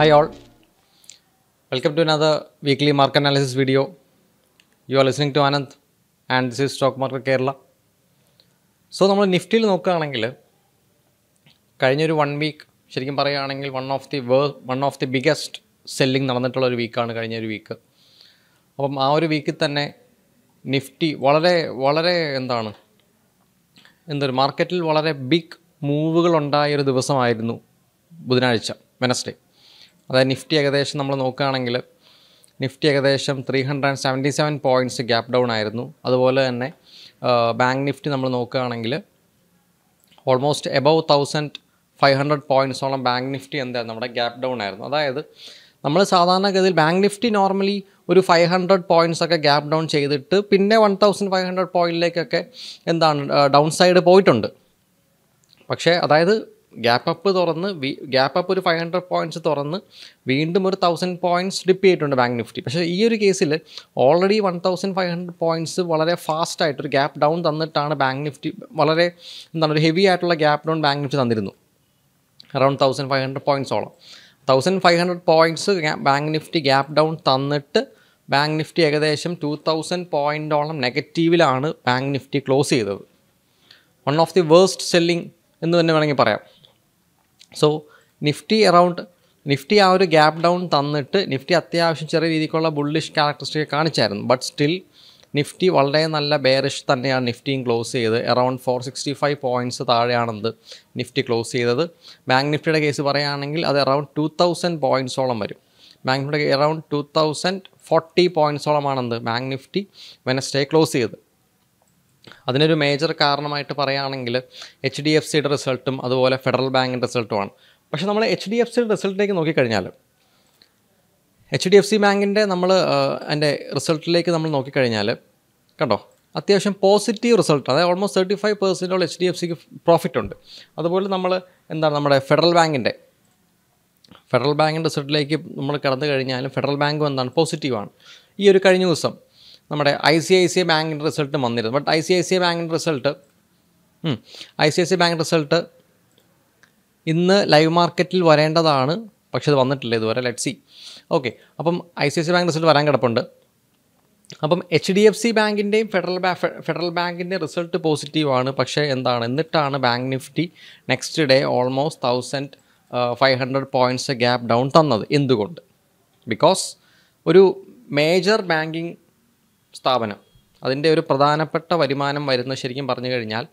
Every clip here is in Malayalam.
Hi all welcome to another weekly market analysis video you are listening to Anant and this is stock market Kerala so നമ്മൾ നിഫ്റ്റിയിൽ നോക്കുകയാണെങ്കിൽ കഴിഞ്ഞൊരു വൺ വീക്ക് ശരിക്കും പറയുകയാണെങ്കിൽ one of the way one of the biggest selling നടന്നിട്ടുള്ള ഒരു വീക്കാണ് കഴിഞ്ഞൊരു വീക്ക് അപ്പം ആ ഒരു വീക്കിൽ തന്നെ നിഫ്റ്റി വളരെ വളരെ എന്താണ് എന്തൊരു മാർക്കറ്റിൽ വളരെ ബിഗ് മൂവുകൾ ഉണ്ടായ ഒരു ദിവസമായിരുന്നു ബുധനാഴ്ച വെനസ്ഡേ അതായത് നിഫ്റ്റി ഏകദേശം നമ്മൾ നോക്കുകയാണെങ്കിൽ നിഫ്റ്റി ഏകദേശം three hundred and seventy seven points gap down ആയിരുന്നു അതുപോലെ തന്നെ ബാങ്ക് നിഫ്റ്റി നമ്മൾ നോക്കുകയാണെങ്കിൽ almost above thousand five hundred പോയിൻറ്റ്സോളം ബാങ്ക് നിഫ്റ്റി എന്തായിരുന്നു നമ്മുടെ ഗ്യാപ്പ് ഡൗൺ ആയിരുന്നു അതായത് നമ്മൾ സാധാരണഗതിയിൽ ബാങ്ക് നിഫ്റ്റി നോർമലി ഒരു ഫൈവ് ഹൺഡ്രഡ് പോയിൻറ്റ്സ് ഒക്കെ ഗ്യാപ്പ് ഡൗൺ ചെയ്തിട്ട് പിന്നെ വൺ തൗസൻഡ് ഫൈവ് ഹൺഡ്രഡ് പോയിൻറ്റിലേക്കൊക്കെ എന്താണ് ഡൗൺ സൈഡ് പോയിട്ടുണ്ട് പക്ഷേ അതായത് ഗ്യാപ്പ് അപ്പ് തുറന്ന് ഗ്യാപ്പ് അപ്പ് ഒരു ഫൈവ് ഹൺഡ്രഡ് പോയിന്റ്സ് തുറന്ന് വീണ്ടും ഒരു തൗസൻഡ് പോയിന്റ്സ് ഡിപ്പ് ചെയ്തിട്ടുണ്ട് ബാങ്ക് നിഫ്റ്റി പക്ഷേ ഈ ഒരു കേസിൽ already one thousand five hundred points വളരെ ഫാസ്റ്റ് ആയിട്ട് ഒരു ഗ്യാപ്പ് ഡൗൺ തന്നിട്ടാണ് ബാങ്ക് നിഫ്റ്റി വളരെ എന്താണ് ഒരു ഹെവി ആയിട്ടുള്ള ഗ്യാപ്പ് ഡൗൺ ബാങ്ക് നിഫ്റ്റി തന്നിരുന്നു അറൗണ്ട് തൗസൻഡ് ഫൈവ് ഹൺഡ്രഡ് പോയിൻറ്റ്സോളം thousand five hundred points bank Nifty gap down തന്നിട്ട് ബാങ്ക് നിഫ്റ്റി ഏകദേശം ടു തൗസൻഡ് പോയിൻറ്റോളം നെഗറ്റീവിലാണ് ബാങ്ക് നിഫ്റ്റി ക്ലോസ് ചെയ്തത് one of the worst selling എന്ന് തന്നെ വേണമെങ്കിൽ പറയാം സോ നിഫ്റ്റി അറൗണ്ട് നിഫ്റ്റി ആ ഒരു ഗ്യാപ്പ് ഡൗൺ തന്നിട്ട് നിഫ്റ്റി അത്യാവശ്യം ചെറിയ രീതിക്കുള്ള ബുള്ളിഷ് ക്യാരക്ടറിസ്റ്റിക് കാണിച്ചായിരുന്നു ബട്ട് സ്റ്റിൽ നിഫ്റ്റി വളരെ നല്ല ബേറിഷ് തന്നെയാണ് നിഫ്റ്റിയും ക്ലോസ് ചെയ്ത് around four sixty five points താഴെയാണെന്ന് നിഫ്റ്റി ക്ലോസ് ചെയ്തത് ബാങ്ക് നിഫ്റ്റിയുടെ കേസ് പറയുകയാണെങ്കിൽ അത് അറൗണ്ട് ടു തൗസൻഡ് പോയിൻറ്റ്സോളം വരും ബാങ്ക് നിഫ്റ്റിയുടെ അറൗണ്ട് ടു തൗസൻഡ് ഫോർട്ടി പോയിൻറ്റ്സോളമാണെന്ന് ബാങ്ക് നിഫ്റ്റി വെനസ്ഡേ ക്ലോസ് ചെയ്ത് അതിനൊരു മേജർ കാരണമായിട്ട് പറയുകയാണെങ്കിൽ എച്ച് ഡി എഫ് സിയുടെ റിസൾട്ടും അതുപോലെ ഫെഡറൽ ബാങ്കിൻ്റെ റിസൾട്ടുമാണ് പക്ഷേ നമ്മൾ എച്ച് ഡി എഫ് സിയുടെ റിസൾട്ടിലേക്ക് നോക്കിക്കഴിഞ്ഞാൽ എച്ച് ഡി എഫ് സി ബാങ്കിൻ്റെ നമ്മൾ എൻ്റെ റിസൾട്ടിലേക്ക് നമ്മൾ നോക്കിക്കഴിഞ്ഞാൽ കണ്ടോ അത്യാവശ്യം പോസിറ്റീവ് റിസൾട്ട് അതായത് ഓൾമോസ്റ്റ് തേർട്ടി ഫൈവ് പെർസെൻറ്റോളം എച്ച് ഡി എഫ് സിക്ക് പ്രോഫിറ്റ് ഉണ്ട് അതുപോലെ നമ്മൾ എന്താണ് നമ്മുടെ ഫെഡറൽ ബാങ്കിൻ്റെ ഫെഡറൽ ബാങ്കിൻ്റെ റിസൾട്ടിലേക്ക് നമ്മൾ കടന്നു കഴിഞ്ഞാലും ഫെഡറൽ ബാങ്കും എന്താണ് പോസിറ്റീവാണ് ഈ ഒരു കഴിഞ്ഞ ദിവസം നമ്മുടെ I C I C I ബാങ്കിൻ്റെ റിസൾട്ട് വന്നിരുന്നു but I C I C I ബാങ്കിൻ്റെ result I C I C I bank result ഇന്ന് ലൈവ് മാർക്കറ്റിൽ വരേണ്ടതാണ് പക്ഷേ അത് വന്നിട്ടില്ല ഇതുവരെ ലെറ്റ് സി ഓക്കെ അപ്പം I C I C bank result വരാൻ കിടപ്പുണ്ട് അപ്പം എച്ച് ഡി എഫ് സി ബാങ്കിൻ്റെയും ഫെഡറൽ ബാ ഫെഡറൽ ബാങ്കിൻ്റെ റിസൾട്ട് പോസിറ്റീവാണ് പക്ഷേ എന്താണ് എന്നിട്ടാണ് bank Nifty next day almost thousand five hundred points gap down തന്നത് എന്തുകൊണ്ട് ബിക്കോസ് ഒരു മേജർ ബാങ്കിങ് സ്ഥാപനം അതിൻ്റെ ഒരു പ്രധാനപ്പെട്ട വരുമാനം വരുന്നത് ശരിക്കും പറഞ്ഞു കഴിഞ്ഞാൽ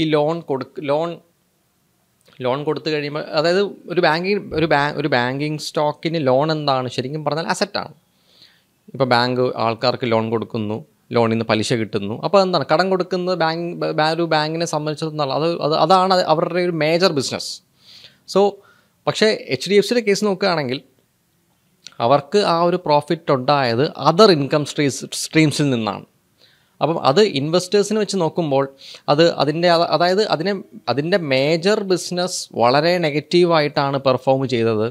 ഈ ലോൺ കൊടുക്ക ലോൺ ലോൺ കൊടുത്തു കഴിയുമ്പോൾ അതായത് ഒരു ബാങ്കിങ് ഒരു ബാ ഒരു ബാങ്കിങ് സ്റ്റോക്കിന് ലോൺ എന്താണ് ശരിക്കും പറഞ്ഞാൽ അസറ്റാണ് ഇപ്പോൾ ബാങ്ക് ആൾക്കാർക്ക് ലോൺ കൊടുക്കുന്നു ലോണിൽ നിന്ന് പലിശ കിട്ടുന്നു അപ്പോൾ എന്താണ് കടം കൊടുക്കുന്നത് ബാങ്ക് ഒരു ബാങ്കിനെ സംബന്ധിച്ചിടത്തോളം അത് അത് അതാണ് അവരുടെ ഒരു മേജർ ബിസിനസ് സോ പക്ഷേ എച്ച് ഡി എഫ് സിയുടെ കേസ് നോക്കുകയാണെങ്കിൽ അവർക്ക് ആ ഒരു പ്രോഫിറ്റ് ഉണ്ടായത് അതർ ഇൻകം സ്ട്രീംസ് സ്ട്രീംസിൽ നിന്നാണ് അപ്പം അത് ഇൻവെസ്റ്റേഴ്സിനെ വെച്ച് നോക്കുമ്പോൾ അത് അതിൻ്റെ അതായത് അതിനെ അതിൻ്റെ മേജർ ബിസിനസ് വളരെ നെഗറ്റീവായിട്ടാണ് പെർഫോം ചെയ്തത്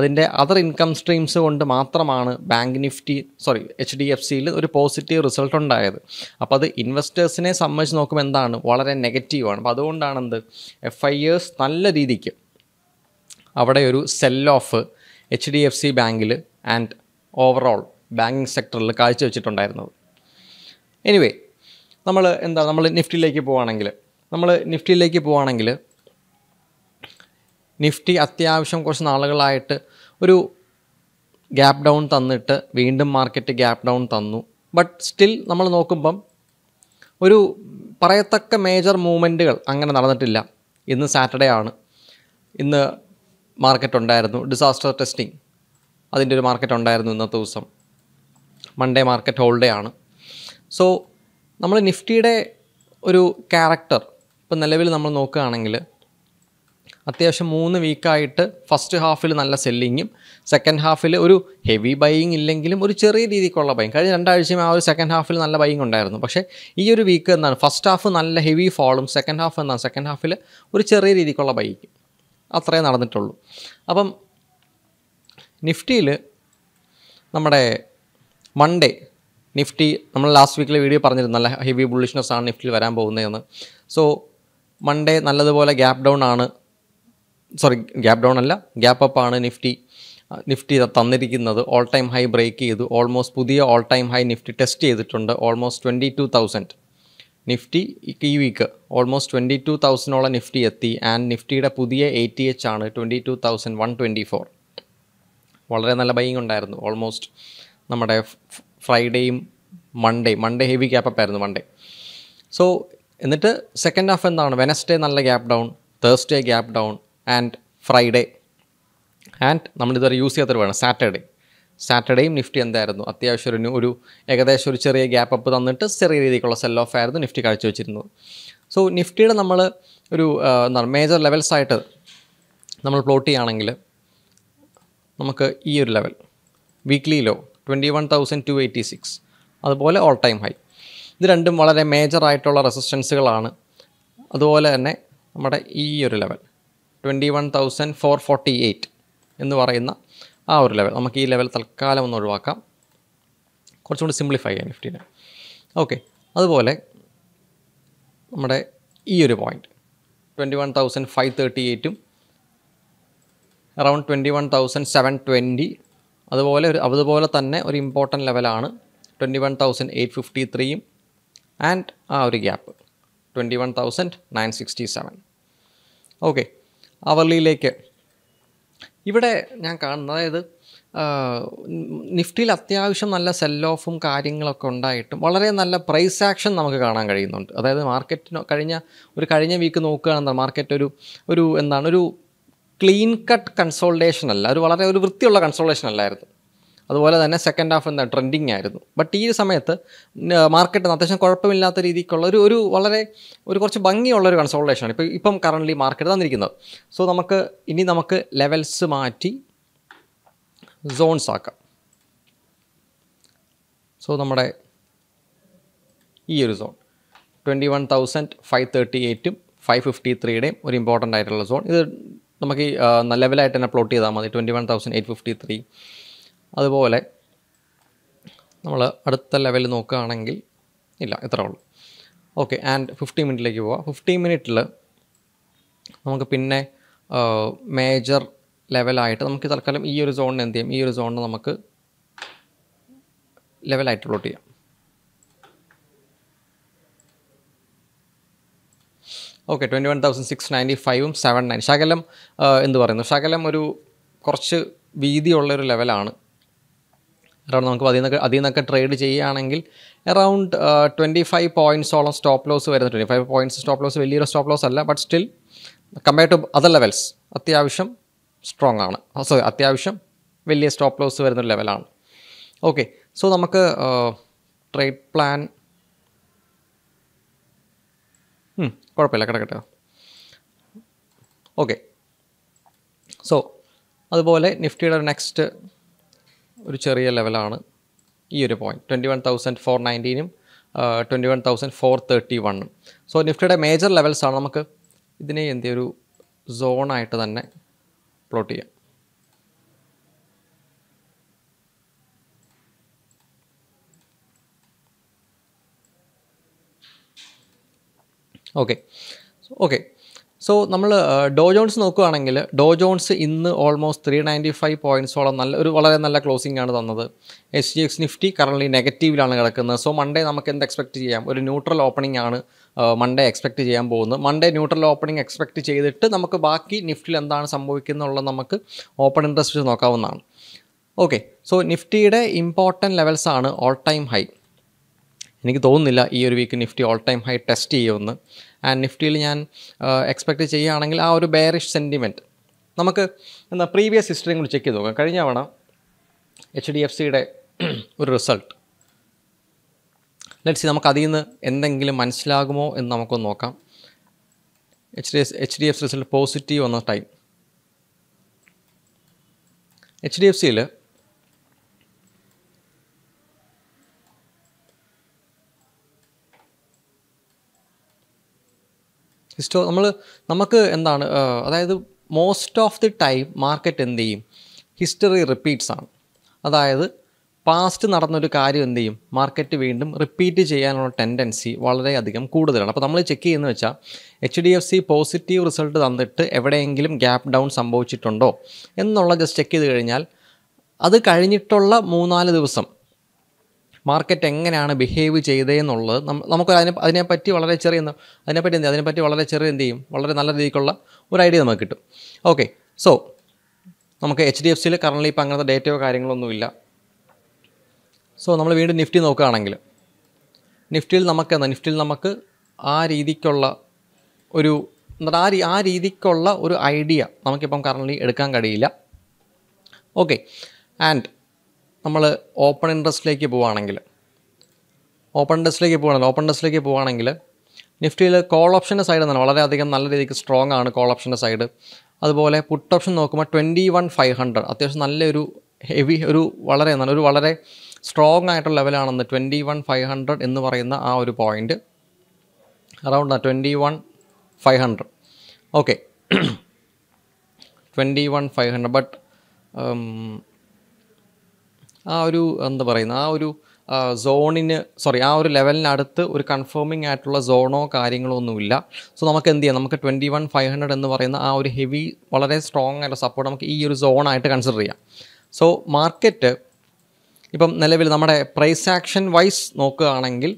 അതിൻ്റെ അതർ ഇൻകം സ്ട്രീംസ് കൊണ്ട് മാത്രമാണ് bank Nifty sorry H D F സിയിൽ ഒരു പോസിറ്റീവ് റിസൾട്ട് ഉണ്ടായത് അപ്പോൾ അത് ഇൻവെസ്റ്റേഴ്സിനെ സംബന്ധിച്ച് നോക്കുമ്പോൾ എന്താണ് വളരെ നെഗറ്റീവാണ് അപ്പോൾ അതുകൊണ്ടാണ് എഫ് ഐ എസ് നല്ല രീതിക്ക് അവിടെ ഒരു sell off H D F C ബാങ്കിൽ ആൻഡ് ഓവറോൾ ബാങ്കിങ് സെക്ടറിൽ കാഴ്ചവെച്ചിട്ടുണ്ടായിരുന്നത് എനിവേ നമ്മൾ എന്താ നമ്മൾ നിഫ്റ്റിയിലേക്ക് പോവുകയാണെങ്കിൽ നമ്മൾ നിഫ്റ്റിയിലേക്ക് പോവുകയാണെങ്കിൽ നിഫ്റ്റി അത്യാവശ്യം കുറച്ച് നാളുകളായിട്ട് ഒരു ഗ്യാപ്പ് ഡൗൺ തന്നിട്ട് വീണ്ടും മാർക്കറ്റ് ഗ്യാപ്പ് ഡൗൺ തന്നു ബട്ട് സ്റ്റിൽ നമ്മൾ നോക്കുമ്പം ഒരു പറയത്തക്ക മേജർ മൂവ്മെൻറ്റുകൾ അങ്ങനെ നടന്നിട്ടില്ല ഇന്ന് സാറ്റർഡേ ആണ് ഇന്ന് മാർക്കറ്റ് ഉണ്ടായിരുന്നു ഡിസാസ്റ്റർ ടെസ്റ്റിംഗ് അതിൻ്റെ ഒരു മാർക്കറ്റ് ഉണ്ടായിരുന്നു ഇന്നത്തെ ദിവസം മൺഡേ മാർക്കറ്റ് ഹോൾഡേ ആണ് സോ നമ്മൾ നിഫ്റ്റിയുടെ ഒരു ക്യാരക്ടർ ഇപ്പം നിലവിൽ നമ്മൾ നോക്കുകയാണെങ്കിൽ അത്യാവശ്യം മൂന്ന് വീക്കായിട്ട് ഫസ്റ്റ് ഹാഫിൽ നല്ല സെല്ലിങ്ങും സെക്കൻഡ് ഹാഫിൽ ഒരു ഹെവി ബൈയിങ് ഇല്ലെങ്കിലും ഒരു ചെറിയ രീതിക്കുള്ള ബൈങ് കഴിഞ്ഞ രണ്ടാഴ്ചയും ആ ഒരു സെക്കൻഡ് ഹാഫിൽ നല്ല ബൈങ് ഉണ്ടായിരുന്നു പക്ഷേ ഈ ഒരു വീക്ക് എന്താണ് ഫസ്റ്റ് ഹാഫ് നല്ല ഹെവി ഫോളും സെക്കൻഡ് ഹാഫ് എന്താണ് സെക്കൻഡ് ഹാഫിൽ ഒരു ചെറിയ രീതിക്കുള്ള ബൈക്കും അത്രേ നടന്നിട്ടുള്ളൂ അപ്പം നിഫ്റ്റിയിൽ നമ്മുടെ മൺഡേ നിഫ്റ്റി നമ്മൾ ലാസ്റ്റ് വീക്കിലെ വീഡിയോ പറഞ്ഞിരുന്നു നല്ല ഹെവി ബുള്ളിഷ്നസ് ആണ് നിഫ്റ്റിയിൽ വരാൻ പോകുന്നതെന്ന് സോ മൺഡേ നല്ലതുപോലെ ഗ്യാപ്പ് ഡൗൺ ആണ് സോറി ഗ്യാപ്പ് ഡൗൺ അല്ല ഗ്യാപ്പ് അപ്പ് ആണ് നിഫ്റ്റി നിഫ്റ്റി തന്നിരിക്കുന്നത് ഓൾ ടൈം ഹൈ ബ്രേക്ക് ചെയ്തു ഓൾമോസ്റ്റ് പുതിയ all time high Nifty test ചെയ്തിട്ടുണ്ട് almost twenty two thousand Nifty ഈ വീക്ക് ഓൾമോസ്റ്റ് ട്വൻറ്റി ടു തൗസൻഡോളം നിഫ്റ്റി എത്തി ആൻഡ് നിഫ്റ്റിയുടെ പുതിയ എ ടി എച്ച് ആണ് twenty two thousand one twenty four വളരെ നല്ല ബൈങ് ഉണ്ടായിരുന്നു ഓൾമോസ്റ്റ് നമ്മുടെ ഫ്രൈഡേയും മൺഡേ മൺഡേ ഹെവി ഗ്യാപ്പ് ആയിരുന്നു മൺഡേ സോ എന്നിട്ട് സെക്കൻഡ് ഹാഫ് എന്താണ് വെനസ്ഡേ നല്ല gap down Thursday gap down and Friday and നമ്മളിതുവരെ യൂസ് ചെയ്യാത്തൊരു വേണം സാറ്റർഡേ സാറ്റർഡേയും നിഫ്റ്റി എന്തായിരുന്നു അത്യാവശ്യം ഒരു ഒരു ഏകദേശം ഒരു ചെറിയ ഗ്യാപ്പ് അപ്പ് തന്നിട്ട് ചെറിയ രീതിക്കുള്ള സെൽ ഓഫ് ആയിരുന്നു നിഫ്റ്റി കാഴ്ചവെച്ചിരുന്നത് സോ നിഫ്റ്റിയുടെ നമ്മൾ ഒരു എന്താണ് മേജർ ലെവൽസ് ആയിട്ട് നമ്മൾ പ്ലോട്ട് ചെയ്യുകയാണെങ്കിൽ നമുക്ക് ഈ ഒരു level weekly low twenty one thousand two eighty six അതുപോലെ ഓൾ ടൈം ഹൈ ഇത് രണ്ടും വളരെ മേജർ ആയിട്ടുള്ള റെസിസ്റ്റൻസുകളാണ് അതുപോലെ തന്നെ നമ്മുടെ ഈ ഒരു level twenty one thousand four forty eight എന്ന് പറയുന്ന ആ ഒരു ലെവൽ നമുക്ക് ഈ ലെവൽ തൽക്കാലം ഒന്ന് ഒഴിവാക്കാം കുറച്ചും കൂടി സിംപ്ലിഫൈ ചെയ്യാം നിഫ്റ്റിനെ ഓക്കെ അതുപോലെ നമ്മുടെ ഈ ഒരു point twenty one thousand five thirty എയ്റ്റും around twenty one thousand seven twenty അതുപോലെ ഒരു അതുപോലെ തന്നെ ഒരു ഇമ്പോർട്ടൻറ്റ് ലെവലാണ് twenty one thousand eight fifty ത്രീയും ആൻഡ് ആ ഒരു gap twenty one thousand nine sixty seven okay അവർലിയിലേക്ക് ഇവിടെ ഞാൻ കാണുന്നത് അതായത് നിഫ്റ്റിയിൽ അത്യാവശ്യം നല്ല സെൽ ഓഫും കാര്യങ്ങളൊക്കെ ഉണ്ടായിട്ടും വളരെ നല്ല പ്രൈസ് ആക്ഷൻ നമുക്ക് കാണാൻ കഴിയുന്നുണ്ട് അതായത് മാർക്കറ്റിന് കഴിഞ്ഞ ഒരു കഴിഞ്ഞ വീക്ക് നോക്കുകയാണെന്നാണ് മാർക്കറ്റ് ഒരു ഒരു എന്താണ് ഒരു ക്ലീൻ കട്ട് കൺസോൾട്ടേഷൻ അല്ല ഒരു വളരെ ഒരു വൃത്തിയുള്ള കൺസോൾട്ടേഷൻ അല്ലായിരുന്നു അതുപോലെ തന്നെ സെക്കൻഡ് ഹാഫ് എന്താ ട്രെൻഡിങ് ആയിരുന്നു ബട്ട് ഈ ഒരു സമയത്ത് മാർക്കറ്റ് അത്യാവശ്യം കുഴപ്പമില്ലാത്ത രീതിക്കുള്ള ഒരു ഒരു വളരെ ഒരു കുറച്ച് ഭംഗിയുള്ള ഒരു കൺസോൾട്ടേഷനാണ് ഇപ്പോൾ ഇപ്പം കറൻ്റ്ലി മാർക്കറ്റ് തന്നിരിക്കുന്നത് സോ നമുക്ക് ഇനി നമുക്ക് ലെവൽസ് മാറ്റി സോൺസ് ആക്കാം സോ നമ്മുടെ ഈ ഒരു zone twenty one thousand five thirty എയ്റ്റും ഫൈവ് ഫിഫ്റ്റി ത്രീയുടെയും ഒരു ഇമ്പോർട്ടൻ്റ് ആയിട്ടുള്ള സോൺ ഇത് നമുക്ക് ലെവലായിട്ട് തന്നെ പ്ലോട്ട് ചെയ്താൽ മതി twenty one thousand eight fifty three അതുപോലെ നമ്മൾ അടുത്ത ലെവൽ നോക്കുകയാണെങ്കിൽ ഇല്ല ഇത്ര ഉള്ളൂ ഓക്കെ ആൻഡ് ഫിഫ്റ്റി മിനിറ്റിലേക്ക് പോവാം ഫിഫ്റ്റി മിനിറ്റിൽ നമുക്ക് പിന്നെ മേജർ ലെവലായിട്ട് നമുക്ക് തൽക്കാലം ഈ ഒരു സോണിന് എന്ത് ചെയ്യാം ഈ ഒരു സോണിന് നമുക്ക് ലെവലായിട്ട് പ്ലോട്ട് ചെയ്യാം okay twenty one thousand six ninety ഫൈവും സെവൻ നയൻ ശകലം എന്ത് പറയുന്നു ശകലം ഒരു കുറച്ച് വീതിയുള്ള ഒരു ലെവലാണ് അറൗണ്ട് നമുക്ക് അതിൽ നിന്നൊക്കെ അതിൽ നിന്നൊക്കെ ട്രേഡ് ചെയ്യുകയാണെങ്കിൽ അറൗണ്ട് ട്വൻറ്റി ഫൈവ് പോയിൻറ്റ്സോളം സ്റ്റോപ്പ് ലോസ് വരുന്നത് twenty five points stop loss വലിയൊരു സ്റ്റോപ്പ് ലോസ് അല്ല but still compare to other levels അത്യാവശ്യം സ്ട്രോങ് ആണ് സോറി അത്യാവശ്യം വലിയ സ്റ്റോപ്പ് ലോസ് വരുന്നൊരു ലെവലാണ് ഓക്കെ സോ നമുക്ക് ട്രേഡ് പ്ലാൻ കുഴപ്പമില്ല കിടക്കട്ടെ ഓക്കെ സോ അതുപോലെ നിഫ്റ്റിയുടെ നെക്സ്റ്റ് ഒരു ചെറിയ ലെവലാണ് ഈ ഒരു point twenty one thousand four നയൻറ്റീനും twenty one thousand four thirty വണ്ണും സോ നിഫ്റ്റിയുടെ മേജർ ലെവൽസാണ് നമുക്ക് ഇതിനെ എന്തിയ ഒരു സോണായിട്ട് തന്നെ പ്ലോട്ട് ചെയ്യാം ഓക്കെ ഓക്കെ സോ നമ്മൾ ഡോ ജോൺസ് നോക്കുകയാണെങ്കിൽ ഡോ ജോൺസ് ഇന്ന് ഓൾമോസ്റ്റ് ത്രീ നയൻറ്റി ഫൈവ് പോയിൻസോളം നല്ല ഒരു വളരെ നല്ല ക്ലോസിംഗ് ആണ് തന്നത് S G X Nifty currently നെഗറ്റീവിലാണ് കിടക്കുന്നത് സോ മൺഡേ നമുക്ക് എന്ത് എക്സ്പെക്റ്റ് ചെയ്യാം ഒരു ന്യൂട്രൽ ഓപ്പണിംഗ് ആണ് മൺഡേ എക്സ്പെക്റ്റ് ചെയ്യാൻ പോകുന്നത് മൺഡേ ന്യൂട്രൽ ഓപ്പണിംഗ് എക്സ്പെക്റ്റ് ചെയ്തിട്ട് നമുക്ക് ബാക്കി നിഫ്റ്റിയിൽ എന്താണ് സംഭവിക്കുന്നുള്ളത് നമുക്ക് ഓപ്പൺ ഇൻട്രസ്റ്റ് നോക്കാവുന്നതാണ് ഓക്കെ സോ നിഫ്റ്റിയുടെ ഇമ്പോർട്ടൻറ്റ് ലെവൽസാണ് ഓൾ ടൈം ഹൈ എനിക്ക് തോന്നുന്നില്ല ഈ ഒരു week Nifty all time high test ചെയ്യുമെന്ന് ആൻഡ് നിഫ്റ്റിയിൽ ഞാൻ എക്സ്പെക്റ്റ് ചെയ്യുകയാണെങ്കിൽ ആ ഒരു ബെയറിഷ് സെൻറ്റിമെൻറ്റ് നമുക്ക് എന്താ പ്രീവിയസ് ഹിസ്റ്ററിയും കൂടി ചെക്ക് ചെയ്ത് നോക്കാം കഴിഞ്ഞ തവണ എച്ച് ഡി എഫ് സിയുടെ ഒരു റിസൾട്ട് ലെറ്റ്സി സി നമുക്ക് അതിൽ നിന്ന് എന്തെങ്കിലും മനസ്സിലാകുമോ എന്ന് നമുക്കൊന്ന് നോക്കാം H D S H D F C result positive വന്ന ടൈം എച്ച് ഡി എഫ് സിയിൽ ഹിസ്റ്റോ നമ്മൾ നമുക്ക് എന്താണ് അതായത് most of the time market എന്ത് ചെയ്യും ഹിസ്റ്ററി റിപ്പീറ്റ്സ് ആണ് അതായത് പാസ്റ്റ് നടന്നൊരു കാര്യം എന്ത് ചെയ്യും മാർക്കറ്റ് വീണ്ടും റിപ്പീറ്റ് ചെയ്യാനുള്ള ടെൻഡൻസി വളരെയധികം കൂടുതലാണ് അപ്പോൾ നമ്മൾ ചെക്ക് ചെയ്യുന്നത് വെച്ചാൽ H D F C positive result തന്നിട്ട് എവിടെയെങ്കിലും ഗ്യാപ്പ് ഡൗൺ സംഭവിച്ചിട്ടുണ്ടോ എന്നുള്ള ജസ്റ്റ് ചെക്ക് ചെയ്ത് കഴിഞ്ഞാൽ അത് കഴിഞ്ഞിട്ടുള്ള മൂന്നാല് ദിവസം മാർക്കറ്റ് എങ്ങനെയാണ് ബിഹേവ് ചെയ്തതെന്നുള്ളത് നമുക്ക് അതിനെ അതിനെപ്പറ്റി വളരെ ചെറിയ അതിനെപ്പറ്റി എന്ത് അതിനെപ്പറ്റി വളരെ ചെറിയ എന്ത് ചെയ്യും വളരെ നല്ല രീതിക്കുള്ള ഒരു ഐഡിയ നമുക്ക് കിട്ടും ഓക്കെ സോ നമുക്ക് എച്ച് ഡി എഫ് സിയിൽ കറണ്ട്ലി ഇപ്പോൾ അങ്ങനത്തെ ഡേറ്റയോ കാര്യങ്ങളൊന്നുമില്ല സോ നമ്മൾ വീണ്ടും നിഫ്റ്റി നോക്കുകയാണെങ്കിൽ നിഫ്റ്റിയിൽ നമുക്ക് എന്താ നിഫ്റ്റിയിൽ നമുക്ക് ആ രീതിക്കുള്ള ഒരു എന്നിട്ട് ആ ആ രീതിക്കുള്ള ഒരു ഐഡിയ നമുക്കിപ്പം കറണ്ട്ലി എടുക്കാൻ കഴിയില്ല ഓക്കെ ആൻഡ് നമ്മൾ ഓപ്പൺ ഇൻട്രസ്റ്റിലേക്ക് പോവുകയാണെങ്കിൽ ഓപ്പൺ ഇൻട്രസ്റ്റിലേക്ക് പോവുകയാണെങ്കിൽ ഓപ്പൺ ഇൻട്രസ്റ്റിലേക്ക് പോവുകയാണെങ്കിൽ നിഫ്റ്റിയിൽ കോൾ ഓപ്ഷൻ്റെ സൈഡ് തന്നെ വളരെയധികം നല്ല രീതിക്ക് സ്ട്രോങ് ആണ് കോൾ ഓപ്ഷൻ്റെ സൈഡ് അതുപോലെ പുട്ട് ഓപ്ഷൻ നോക്കുമ്പോൾ ട്വൻറ്റി വൺ ഫൈവ് ഹൺഡ്രഡ് അത്യാവശ്യം നല്ലൊരു ഹെവി ഒരു വളരെ നല്ല ഒരു വളരെ സ്ട്രോങ് ആയിട്ടുള്ള ലെവലാണെന്ന് ട്വൻറ്റി വൺ ഫൈവ് ഹൺഡ്രഡ് എന്ന് പറയുന്ന ആ ഒരു point around twenty one five hundred okay twenty one five hundred but ആ ഒരു എന്താ പറയുന്ന ആ ഒരു സോണിന് സോറി ആ ഒരു ലെവലിനടുത്ത് ഒരു കൺഫേമിംഗ് ആയിട്ടുള്ള സോണോ കാര്യങ്ങളോ ഒന്നുമില്ല സോ നമുക്ക് എന്ത് ചെയ്യാം നമുക്ക് ട്വൻറ്റി വൺ ഫൈവ് ഹൺഡ്രഡ് എന്ന് പറയുന്ന ആ ഒരു ഹെവി വളരെ സ്ട്രോങ് ആയിട്ടുള്ള സപ്പോർട്ട് നമുക്ക് ഈ ഒരു സോണായിട്ട് കൺസിഡർ ചെയ്യാം സോ മാർക്കറ്റ് ഇപ്പം നിലവിൽ നമ്മുടെ പ്രൈസ് ആക്ഷൻ വൈസ് നോക്കുകയാണെങ്കിൽ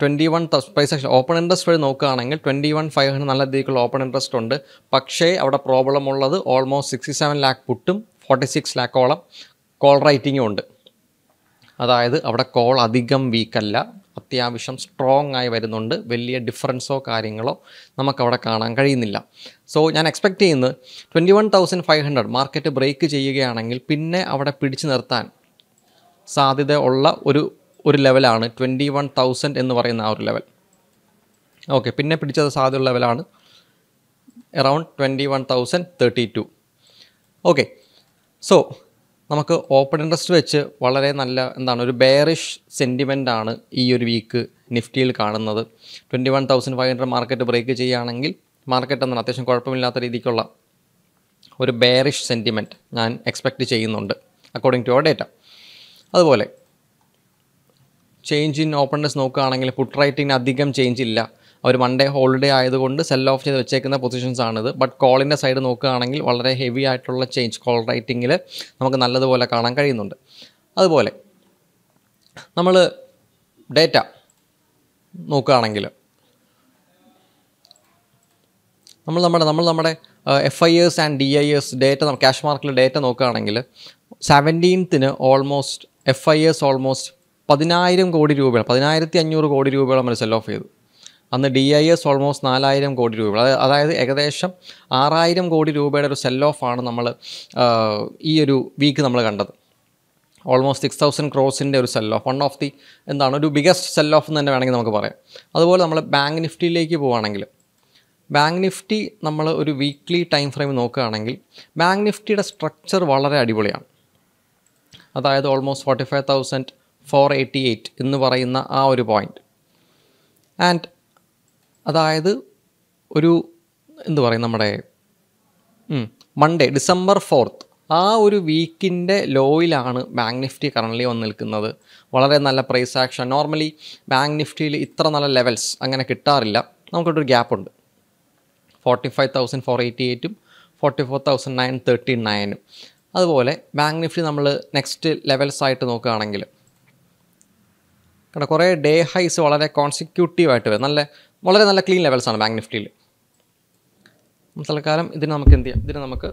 twenty one price action open interest വഴി നോക്കുകയാണെങ്കിൽ ട്വൻറ്റി വൺ ഫൈവ് ഹൺഡ്രഡ് നല്ല രീതിക്കുള്ള ഓപ്പൺ ഇൻട്രസ്റ്റ് ഉണ്ട് പക്ഷേ അവിടെ പ്രോബ്ലം ഉള്ളത് ഓൾമോസ്റ്റ് സിക്സ്റ്റി സെവൻ ലാക്ക് പുട്ടും ഫോർട്ടി സിക്സ് ലാക്കോളം കോൾ റൈറ്റിങ്ങും ഉണ്ട് അതായത് അവിടെ കോൾ അധികം വീക്കല്ല അത്യാവശ്യം സ്ട്രോങ് ആയി വരുന്നുണ്ട് വലിയ ഡിഫറൻസോ കാര്യങ്ങളോ നമുക്കവിടെ കാണാൻ കഴിയുന്നില്ല സോ ഞാൻ എക്സ്പെക്റ്റ് ചെയ്യുന്നത് twenty one thousand five hundred market break ചെയ്യുകയാണെങ്കിൽ പിന്നെ അവിടെ പിടിച്ചു നിർത്താൻ സാധ്യത ഉള്ള ഒരു ഒരു ലെവലാണ് ട്വൻറ്റി വൺ തൗസൻഡ് എന്ന് പറയുന്ന ആ ഒരു ലെവൽ ഓക്കെ പിന്നെ പിടിച്ചത് സാധ്യതയുള്ള ലെവലാണ് around twenty one thousand thirty two okay so നമുക്ക് ഓപ്പൺ ഇൻട്രസ്റ്റ് വെച്ച് വളരെ നല്ല എന്താണ് ഒരു ബെയറിഷ് സെൻറ്റിമെൻ്റ് ആണ് ഈ ഒരു വീക്ക് നിഫ്റ്റിയിൽ കാണുന്നത് twenty one thousand five hundred market break ചെയ്യുകയാണെങ്കിൽ മാർക്കറ്റ് എന്താണ് അത്യാവശ്യം കുഴപ്പമില്ലാത്ത രീതിക്കുള്ള ഒരു ബെയറിഷ് സെൻറ്റിമെൻറ്റ് ഞാൻ എക്സ്പെക്റ്റ് ചെയ്യുന്നുണ്ട് അക്കോർഡിംഗ് ടു അവർ ഡേറ്റ അതുപോലെ ചേഞ്ച് ഇൻ ഓപ്പൺനെസ് നോക്കുകയാണെങ്കിൽ പുട്ട് റൈറ്റിംഗ് അധികം ചേഞ്ച് ഇല്ല ഒരു മൺഡേ ഹോളിഡേ ആയതുകൊണ്ട് സെൽ ഓഫ് ചെയ്ത് വെച്ചേക്കുന്ന പൊസിഷൻസ് ആണിത് ബട്ട് കോളിൻ്റെ സൈഡ് നോക്കുകയാണെങ്കിൽ വളരെ ഹെവി ആയിട്ടുള്ള ചേഞ്ച് കോൾ റൈറ്റിങ്ങിൽ നമുക്ക് നല്ലതുപോലെ കാണാൻ കഴിയുന്നുണ്ട് അതുപോലെ നമ്മൾ ഡേറ്റ നോക്കുകയാണെങ്കിൽ നമ്മൾ നമ്മുടെ നമ്മൾ നമ്മുടെ F I S and D I S data cash മാർക്കിൽ ഡേറ്റ നോക്കുകയാണെങ്കിൽ സെവൻറ്റീൻത്തിന് almost F I S almost പതിനായിരം കോടി രൂപയാണ് പതിനായിരത്തി അഞ്ഞൂറ് കോടി രൂപയോളം നമ്മൾ സെൽ ഓഫ് ചെയ്തു അന്ന് ഡി ഐ എസ് ഓൾമോസ്റ്റ് നാലായിരം കോടി രൂപ അതായത് ഏകദേശം ആറായിരം കോടി രൂപയുടെ ഒരു സെൽ ഓഫാണ് നമ്മൾ ഈ ഒരു വീക്ക് നമ്മൾ കണ്ടത് ഓൾമോസ്റ്റ് സിക്സ് തൗസൻഡ് ക്രോസിൻ്റെ ഒരു sell off one of the എന്താണ് ഒരു ബിഗസ്റ്റ് സെൽ ഓഫ് എന്ന് തന്നെ വേണമെങ്കിൽ നമുക്ക് പറയാം അതുപോലെ നമ്മൾ ബാങ്ക് നിഫ്റ്റിയിലേക്ക് പോവുകയാണെങ്കിൽ ബാങ്ക് നിഫ്റ്റി നമ്മൾ ഒരു വീക്ക്ലി ടൈം ഫ്രെയിം നോക്കുകയാണെങ്കിൽ ബാങ്ക് നിഫ്റ്റിയുടെ സ്ട്രക്ചർ വളരെ അടിപൊളിയാണ് അതായത് almost forty five thousand four eighty eight എന്ന് പറയുന്ന ആ ഒരു പോയിൻറ്റ് ആൻഡ് അതായത് ഒരു എന്തു പറയും നമ്മുടെ മൺഡേ ഡിസംബർ ഫോർത്ത് ആ ഒരു വീക്കിൻ്റെ ലോയിലാണ് ബാങ്ക് നിഫ്റ്റി കറണ്ട്ലി വന്ന് നിൽക്കുന്നത് വളരെ നല്ല പ്രൈസ് ആക്ഷൻ നോർമലി ബാങ്ക് നിഫ്റ്റിയിൽ ഇത്ര നല്ല ലെവൽസ് അങ്ങനെ കിട്ടാറില്ല നമുക്കൊരു ഗ്യാപ്പുണ്ട് forty five thousand four eighty എയ്റ്റും forty four thousand nine thirty നയനും അതുപോലെ ബാങ്ക് നിഫ്റ്റി നമ്മൾ നെക്സ്റ്റ് ലെവൽസ് ആയിട്ട് നോക്കുകയാണെങ്കിൽ കാരണം കുറേ ഡേ ഹൈസ് വളരെ കോൺസിക്യൂട്ടീവായിട്ട് വരും നല്ല വളരെ നല്ല ക്ലീൻ ലെവൽസാണ് ബാങ്ക് നിഫ്റ്റിയിൽ തൽക്കാലം ഇതിന് നമുക്ക് എന്ത് ചെയ്യാം ഇതിന് നമുക്ക്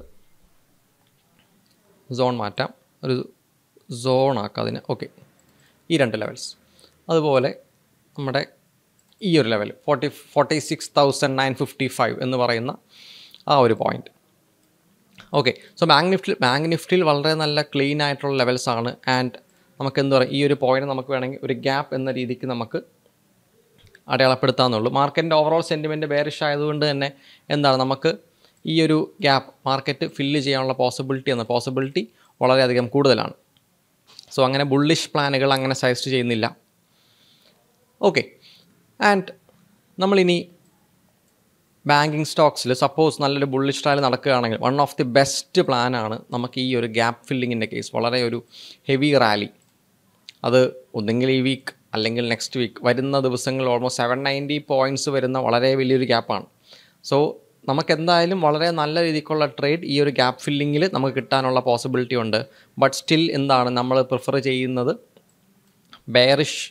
സോൺ മാറ്റാം ഒരു സോൺ ആക്കാം അതിന് ഓക്കെ ഈ രണ്ട് ലെവൽസ് അതുപോലെ നമ്മുടെ ഈ ഒരു level forty forty six thousand nine fifty five എന്ന് പറയുന്ന ആ ഒരു പോയിൻ്റ് ഓക്കെ സോ ബാങ്ക് നിഫ്റ്റിൽ ബാങ്ക് നിഫ്റ്റിയിൽ വളരെ നല്ല ക്ലീൻ ആയിട്ടുള്ള ലെവൽസാണ് ആൻഡ് നമുക്ക് എന്താ പറയുക ഈ ഒരു പോയിന്റ് നമുക്ക് വേണമെങ്കിൽ ഒരു ഗ്യാപ്പ് എന്ന രീതിക്ക് നമുക്ക് അടയാളപ്പെടുത്താമെന്നുള്ളൂ മാർക്കറ്റിൻ്റെ ഓവറോൾ സെൻറ്റിമെൻറ്റ് ബേറിഷ് ആയതുകൊണ്ട് തന്നെ എന്താണ് നമുക്ക് ഈ ഒരു ഗ്യാപ്പ് മാർക്കറ്റ് ഫില്ല് ചെയ്യാനുള്ള പോസിബിലിറ്റി എന്ന പോസിബിലിറ്റി വളരെയധികം കൂടുതലാണ് സോ അങ്ങനെ ബുള്ളിഷ് പ്ലാനുകൾ അങ്ങനെ സജസ്റ്റ് ചെയ്യുന്നില്ല ഓക്കെ ആൻഡ് നമ്മളിനി ബാങ്കിങ് സ്റ്റോക്സിൽ സപ്പോസ് നല്ലൊരു ബുള്ളിഷ് ട്രയൽ നടക്കുകയാണെങ്കിൽ വൺ ഓഫ് ദി ബെസ്റ്റ് പ്ലാനാണ് നമുക്ക് ഈ ഒരു ഗ്യാപ്പ് ഫില്ലിങ്ങിൻ്റെ കേസ് വളരെ ഒരു ഹെവി റാലി അത് ഒന്നെങ്കിൽ ഈ വീക്ക് അല്ലെങ്കിൽ നെക്സ്റ്റ് വീക്ക് വരുന്ന ദിവസങ്ങളിൽ ഓൾമോസ്റ്റ് സെവൻ നയൻറ്റി പോയിൻറ്റ്സ് വരുന്ന വളരെ വലിയൊരു ഗ്യാപ്പാണ് സോ നമുക്കെന്തായാലും വളരെ നല്ല രീതിക്കുള്ള ട്രേഡ് ഈ ഒരു ഗ്യാപ്പ് ഫില്ലിങ്ങിൽ നമുക്ക് കിട്ടാനുള്ള പോസിബിലിറ്റി ഉണ്ട് ബട്ട് സ്റ്റിൽ എന്താണ് നമ്മൾ പ്രിഫർ ചെയ്യുന്നത് ബെയറിഷ്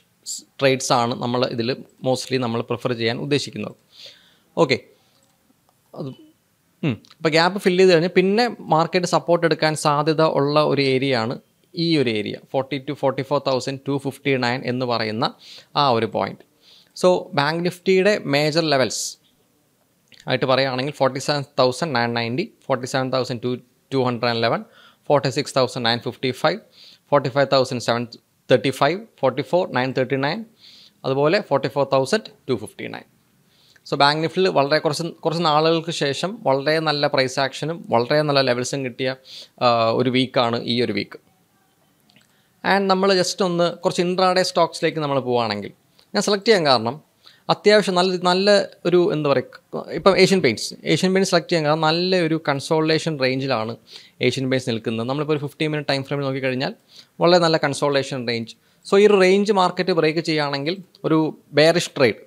ട്രേഡ്സ് ആണ് നമ്മൾ ഇതിൽ മോസ്റ്റ്ലി നമ്മൾ പ്രിഫർ ചെയ്യാൻ ഉദ്ദേശിക്കുന്നത് ഓക്കെ അത് അപ്പോൾ ഗ്യാപ്പ് ഫില്ല് ചെയ്ത് കഴിഞ്ഞാൽ പിന്നെ മാർക്കറ്റ് സപ്പോർട്ട് എടുക്കാൻ സാധ്യത ഉള്ള ഒരു ഏരിയയാണ് ഈ ഒരു area forty two forty four thousand two fifty nine എന്ന് പറയുന്ന ആ ഒരു പോയിൻറ്റ് സോ ബാങ്ക് നിഫ്റ്റിയുടെ മേജർ ലെവൽസ് ആയിട്ട് പറയുകയാണെങ്കിൽ forty seven thousand nine ninety forty seven thousand two two hundred and eleven forty six thousand nine fifty five forty five thousand seven thirty five forty four nine thirty nine അതുപോലെ forty four thousand two fifty nine so bank നിഫ്റ്റിൽ വളരെ കുറച്ച് കുറച്ച് നാളുകൾക്ക് ശേഷം വളരെ നല്ല പ്രൈസ് ആക്ഷനും വളരെ നല്ല ലെവൽസും കിട്ടിയ ഒരു വീക്കാണ് ഈ ഒരു വീക്ക് ആൻഡ് നമ്മൾ ജസ്റ്റ് ഒന്ന് കുറച്ച് ഇൻട്രാഡേ സ്റ്റോക്സിലേക്ക് നമ്മൾ പോവുകയാണെങ്കിൽ ഞാൻ സെലക്ട് ചെയ്യാൻ കാരണം അത്യാവശ്യം നല്ല നല്ല ഒരു എന്താ പറയുക ഇപ്പം Asian Paints Asian Paint select ചെയ്യാൻ കാരണം നല്ല ഒരു കൺസോൾട്ടേഷൻ റേഞ്ചിലാണ് ഏഷ്യൻ പെയിൻറ്റ്സ് നിൽക്കുന്നത് നമ്മളിപ്പോൾ ഒരു ഫിഫ്റ്റീൻ മിനിറ്റ് ടൈം ഫ്രെയിമിൽ നോക്കിക്കഴിഞ്ഞാൽ വളരെ നല്ല കൺസോൾട്ടേഷൻ റേഞ്ച് സോ ഈ ഒരു റേഞ്ച് മാർക്കറ്റ് ബ്രേക്ക് ചെയ്യുകയാണെങ്കിൽ ഒരു ബെയറിഷ് ട്രേഡ്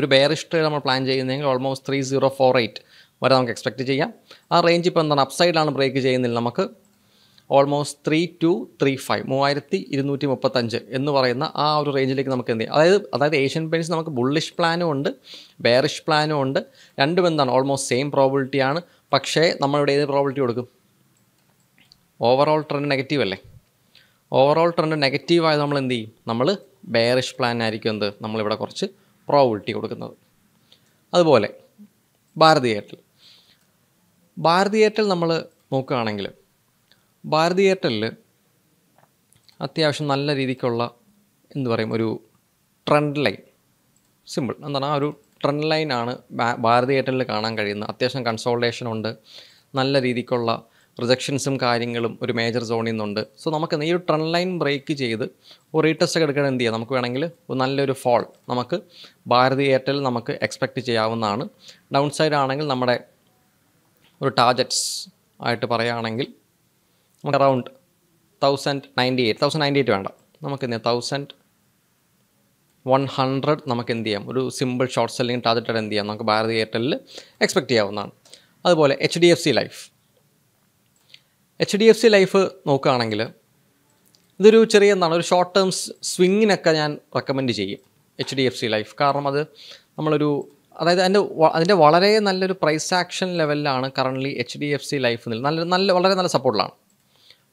ഒരു ബെയറിഷ് ട്രേഡ് നമ്മൾ പ്ലാൻ ചെയ്യുന്നതെങ്കിൽ almost three zero four eight വരെ നമുക്ക് എക്സ്പെക്റ്റ് ചെയ്യാം ആ റേഞ്ച് ഇപ്പോൾ എന്താണ് അപ്സൈഡിലാണ് ബ്രേക്ക് ചെയ്യുന്നതിൽ നമുക്ക് almost three two three five മൂവായിരത്തി ഇരുന്നൂറ്റി മുപ്പത്തഞ്ച് എന്ന് പറയുന്ന ആ ഒരു റേഞ്ചിലേക്ക് നമുക്ക് എന്ത് ചെയ്യാം അതായത് അതായത് ഏഷ്യൻ പെയിൻസ് നമുക്ക് ബുള്ളിഷ് പ്ലാനും ഉണ്ട് ബെയറിഷ് പ്ലാനും ഉണ്ട് രണ്ടും എന്താണ് ഓൾമോസ്റ്റ് സെയിം പ്രോബിലിറ്റിയാണ് പക്ഷേ നമ്മളിവിടെ ഏത് പ്രോബിലിറ്റി കൊടുക്കും ഓവറോൾ ട്രെൻഡ് നെഗറ്റീവ് അല്ലേ ഓവറോൾ ട്രെൻഡ് ആയത് നമ്മൾ എന്ത് ചെയ്യും നമ്മൾ ബെയറിഷ് പ്ലാൻ ആയിരിക്കും എന്ത് നമ്മളിവിടെ കുറച്ച് പ്രോബിലിറ്റി കൊടുക്കുന്നത് അതുപോലെ ഭാരതി എയർടെൽ ഭാരതി എയർടെൽ നമ്മൾ നോക്കുകയാണെങ്കിൽ ഭാരതി എയർടെല്ലിൽ അത്യാവശ്യം നല്ല രീതിക്കുള്ള എന്ത് പറയും ഒരു ട്രെൻഡ് ലൈൻ സിമ്പിൾ എന്താണ് ആ ഒരു ട്രെൻഡ് ലൈനാണ് ഭാരതി എയർടെല്ലിൽ കാണാൻ കഴിയുന്നത് അത്യാവശ്യം കൺസോൾട്ടേഷൻ ഉണ്ട് നല്ല രീതിക്കുള്ള റിജക്ഷൻസും കാര്യങ്ങളും ഒരു മേജർ സോണിൽ നിന്നുണ്ട് സോ നമുക്ക് ഈ ഒരു ട്രെൻഡ് ലൈൻ ബ്രേക്ക് ചെയ്ത് ഒരു റീടെസ്റ്റ് ഒക്കെ എടുക്കണം എന്ത് ചെയ്യാം നമുക്ക് വേണമെങ്കിൽ നല്ലൊരു ഫോൾ നമുക്ക് ഭാരതി എയർടെൽ നമുക്ക് എക്സ്പെക്റ്റ് ചെയ്യാവുന്നതാണ് ഡൗൺ സൈഡ് ആണെങ്കിൽ നമ്മുടെ ഒരു ടാർജറ്റ്സ് ആയിട്ട് പറയുകയാണെങ്കിൽ നമുക്ക് around thousand ninety eight thousand ninety eight വേണ്ട നമുക്ക് എന്ത് ചെയ്യാം തൗസൻഡ് വൺ ഹൺഡ്രഡ് നമുക്ക് എന്ത് ചെയ്യാം ഒരു സിമ്പിൾ ഷോർട്ട് സെല്ലിംഗ് ടാർജറ്റായിട്ട് എന്ത് ചെയ്യാം നമുക്ക് ഭാരത് എയർടെല്ലിൽ എക്സ്പെക്റ്റ് ചെയ്യാവുന്നതാണ് അതുപോലെ H D F C Life H D F C Life നോക്കുകയാണെങ്കിൽ ഇതൊരു ചെറിയ എന്താണ് ഒരു ഷോർട്ട് ടേംസ് സ്വിങ്ങിനൊക്കെ ഞാൻ റെക്കമെൻഡ് ചെയ്യും H D F C Life കാരണം അത് നമ്മളൊരു അതായത് അതിൻ്റെ അതിൻ്റെ വളരെ നല്ലൊരു പ്രൈസ് ആക്ഷൻ ലെവലിലാണ് currently H D F C Life നല്ല നല്ല വളരെ നല്ല സപ്പോർട്ടിലാണ്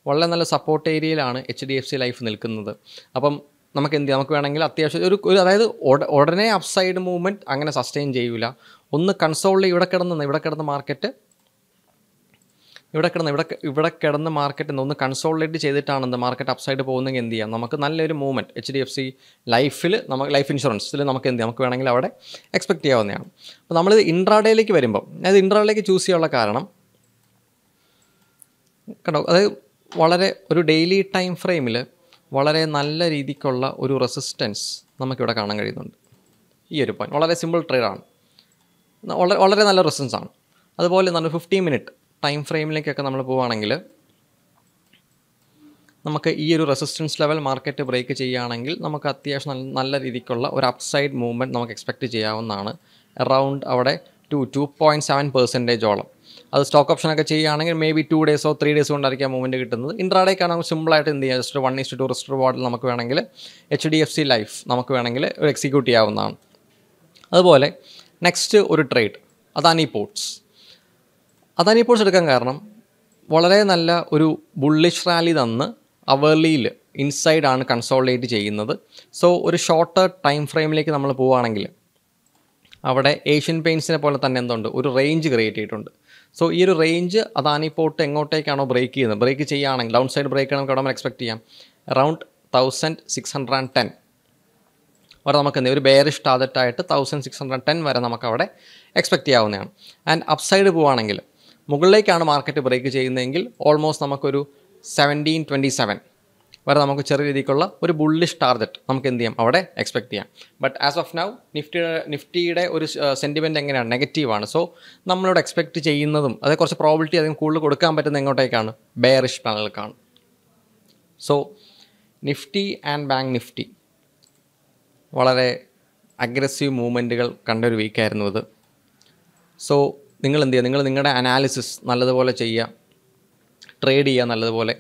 വളരെ നല്ല സപ്പോർട്ട് ഏരിയയിലാണ് H D F C Life നിൽക്കുന്നത് അപ്പം നമുക്ക് എന്ത് നമുക്ക് വേണമെങ്കിൽ അത്യാവശ്യം ഒരു ഒരു അതായത് ഉടനെ അപ്സൈഡ് മൂവ്മെൻറ്റ് അങ്ങനെ സസ്റ്റെയിൻ ചെയ്യൂല ഒന്ന് കൺസോളിൽ ഇവിടെ കിടന്ന് ഇവിടെ കിടന്ന് മാർക്കറ്റ് ഇവിടെ കിടന്ന് ഇവിടെ ഇവിടെ കിടന്ന് മാർക്കറ്റ് ഒന്ന് കൺസോളിഡേറ്റ് ചെയ്തിട്ടാണ് എന്ത് മാർക്കറ്റ് അപ്സൈഡ് പോകുന്നെങ്കിൽ എന്ത് ചെയ്യാം നമുക്ക് നല്ലൊരു movement H D F C ലൈഫിൽ നമുക്ക് ലൈഫ് ഇൻഷുറൻസിൽ നമുക്ക് എന്ത് നമുക്ക് വേണമെങ്കിൽ അവിടെ എക്സ്പെക്റ്റ് ചെയ്യാവുന്നതാണ് അപ്പോൾ നമ്മൾ ഇൻട്രാഡേയിലേക്ക് വരുമ്പോൾ അതായത് ഇൻട്രാഡേയിലേക്ക് ചൂസ് ചെയ്യാനുള്ള കാരണം കണ്ടോ അതായത് വളരെ ഒരു ഡെയിലി ടൈം ഫ്രെയിമിൽ വളരെ നല്ല രീതിക്കുള്ള ഒരു റെസിസ്റ്റൻസ് നമുക്കിവിടെ കാണാൻ കഴിയുന്നുണ്ട് ഈ ഒരു പോയിന്റ് വളരെ സിമ്പിൾ ആണ് വളരെ വളരെ നല്ല റെസിസ്റ്റൻസ് ആണ് അതുപോലെ നല്ല ഫിഫ്റ്റി മിനിറ്റ് ടൈം ഫ്രെയിമിലേക്കൊക്കെ നമ്മൾ പോവുകയാണെങ്കിൽ നമുക്ക് ഈ ഒരു റെസിസ്റ്റൻസ് ലെവൽ മാർക്കറ്റ് ബ്രേക്ക് ചെയ്യുകയാണെങ്കിൽ നമുക്ക് അത്യാവശ്യം നല്ല രീതിക്കുള്ള ഒരു അപ്സൈഡ് മൂവ്മെൻറ്റ് നമുക്ക് എക്സ്പെക്റ്റ് ചെയ്യാവുന്നതാണ് അറൗണ്ട് അവിടെ ടു ടു പോയിൻറ്റ് സെവൻ പെർസെൻറ്റേജോളം അത് സ്റ്റോക്ക് ഒക്കെ ചെയ്യുകയാണെങ്കിൽ മേ ബി ടു ഡേയ്സോ ത്രീ ഡേയ്സ് കൊണ്ടായിരിക്കും മൂവ്മെൻറ്റ് കിട്ടുന്നത് ഇൻട്രാഡേക്ക് ആണെങ്കിൽ സിമ്പിളായിട്ട് എന്ത് ചെയ്യാം just one is to risk റിവാർഡിൽ നമുക്ക് വേണമെങ്കിൽ H D F C Life നമുക്ക് വേണമെങ്കിൽ ഒരു എക്സിക്യൂട്ട് ചെയ്യാവുന്നതാണ് അതുപോലെ നെക്സ്റ്റ് ഒരു trade Adani Ports Adani Ports എടുക്കാൻ കാരണം വളരെ നല്ല ഒരു ബുള്ളിഷ് റാലി തന്ന് അവേർലിയിൽ ഇൻസൈഡ് ആണ് കൺസോളിഡേറ്റ് ചെയ്യുന്നത് സോ ഒരു ഷോർട്ടർ ടൈം ഫ്രെയിമിലേക്ക് നമ്മൾ പോവുകയാണെങ്കിൽ അവിടെ ഏഷ്യൻ പെയിൻസിനെ പോലെ തന്നെ എന്തുണ്ട് ഒരു റേഞ്ച് ക്രിയേറ്റ് ചെയ്തിട്ടുണ്ട് സോ ഈ ഒരു റേഞ്ച് അദാനി പോർട്ട് എങ്ങോട്ടേക്കാണോ ബ്രേക്ക് ചെയ്യുന്നത് ബ്രേക്ക് ചെയ്യുകയാണെങ്കിൽ ഡൗൺ സൈഡ് ബ്രേക്ക് നമുക്ക് അവിടെ എക്സ്പെക്ട് ചെയ്യാം around thousand six hundred and ten വരെ നമുക്ക് എന്ത് ഒരു ബെയറിഷ് ടാർജറ്റായിട്ട് തൗസൻഡ് സിക്സ് ഹൺഡ്രഡ് ടെൻ വരെ നമുക്ക് അവിടെ എക്സ്പെക്ട് ചെയ്യാവുന്നതാണ് ആൻഡ് സൈഡ് പോവുകയാണെങ്കിൽ മുകളിലേക്കാണ് മാർക്കറ്റ് ബ്രേക്ക് ചെയ്യുന്നതെങ്കിൽ ഓൾമോസ്റ്റ് നമുക്കൊരു സെവൻറ്റീൻ ട്വൻറ്റി സെവൻ വരെ നമുക്ക് ചെറിയ രീതിക്കുള്ള ഒരു ബുള്ളിഷ് ടാർഗറ്റ് നമുക്ക് എന്ത് ചെയ്യാം അവിടെ എക്സ്പെക്ട് ചെയ്യാം ബട്ട് ആസ് ഓഫ് നൗ നിഫ്റ്റിയുടെ നിഫ്റ്റിയുടെ ഒരു സെൻറ്റിമെൻറ്റ് എങ്ങനെയാണ് നെഗറ്റീവാണ് സോ നമ്മളോട് എക്സ്പെക്ട് ചെയ്യുന്നതും അതായത് കുറച്ച് പ്രോബിലിറ്റി അതിന് കൂടുതൽ കൊടുക്കാൻ പറ്റുന്ന എങ്ങോട്ടേക്കാണ് ബെയറിഷ് പാനലുകൾക്കാണ് so Nifty and bank Nifty വളരെ അഗ്രസീവ് മൂവ്മെൻറ്റുകൾ കണ്ടൊരു വീക്കായിരുന്നു അത് സോ നിങ്ങൾ എന്ത് ചെയ്യുക നിങ്ങൾ നിങ്ങളുടെ അനാലിസിസ് നല്ലതുപോലെ ചെയ്യുക ട്രേഡ് ചെയ്യുക നല്ലതുപോലെ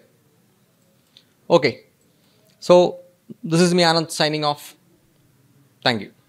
Okay. So this is me Anand signing off. Thank you.